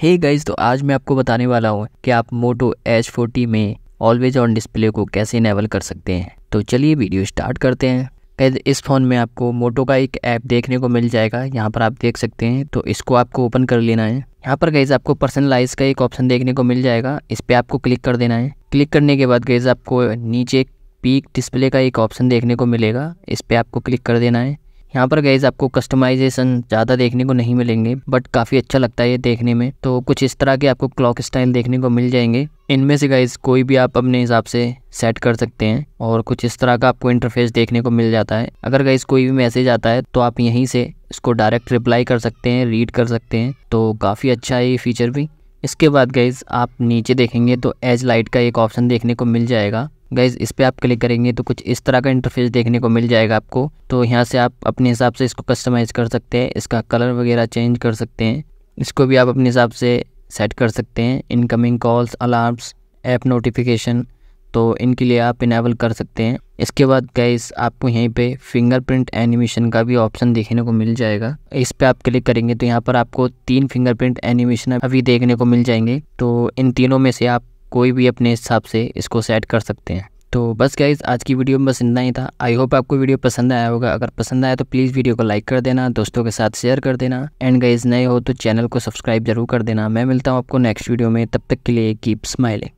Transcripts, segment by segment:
हे hey guys तो आज मैं आपको बताने वाला हूँ कि आप मोटो एच फोर्टी में ऑलवेज ऑन डिस्प्ले को कैसे इनेबल कर सकते हैं तो चलिए वीडियो स्टार्ट करते हैं इस फ़ोन में आपको मोटो का एक ऐप देखने को मिल जाएगा यहाँ पर आप देख सकते हैं तो इसको आपको ओपन कर लेना है यहाँ पर गैज़ आपको पर्सनलाइज का एक ऑप्शन देखने को मिल जाएगा इस पर आपको क्लिक कर देना है क्लिक करने के बाद गैज़ आपको नीचे पीक डिस्प्ले का एक ऑप्शन देखने को मिलेगा इस पर आपको क्लिक कर देना है यहाँ पर गैज़ आपको कस्टमाइजेशन ज़्यादा देखने को नहीं मिलेंगे बट काफ़ी अच्छा लगता है ये देखने में तो कुछ इस तरह के आपको क्लॉक स्टाइल देखने को मिल जाएंगे इनमें से गाइज कोई भी आप अपने हिसाब से सेट कर सकते हैं और कुछ इस तरह का आपको इंटरफेस देखने को मिल जाता है अगर गाइज कोई भी मैसेज आता है तो आप यहीं से इसको डायरेक्ट रिप्लाई कर सकते हैं रीड कर सकते हैं तो काफ़ी अच्छा है ये फीचर भी इसके बाद गाइज आप नीचे देखेंगे तो एज लाइट का एक ऑप्शन देखने को मिल जाएगा गाइज इस पर आप क्लिक करेंगे तो कुछ इस तरह का इंटरफेस देखने को मिल जाएगा आपको तो यहाँ से आप अपने हिसाब से इसको कस्टमाइज़ कर सकते हैं इसका कलर वगैरह चेंज कर सकते हैं इसको भी आप अपने हिसाब से सेट कर सकते हैं incoming calls alarms app notification तो इनके लिए आप इनेबल कर सकते हैं इसके बाद गैस आपको यहीं पे फिंगरप्रिंट एनिमेशन का भी ऑप्शन देखने को मिल जाएगा इस पर आप क्लिक करेंगे तो यहाँ पर आपको तीन फिंगरप्रिंट एनिमेशन अभी देखने को मिल जाएंगे तो इन तीनों में से आप कोई भी अपने हिसाब से इसको सेट कर सकते हैं तो बस गाइज आज की वीडियो में बस इतना ही था आई होप आपको वीडियो पसंद आया होगा अगर पसंद आया तो प्लीज़ वीडियो को लाइक कर देना दोस्तों के साथ शेयर कर देना एंड गाइज नए हो तो चैनल को सब्सक्राइब जरूर कर देना मैं मिलता हूँ आपको नेक्स्ट वीडियो में तब तक के लिए कीप स्माइलिंग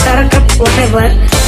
प्लीज़ whatever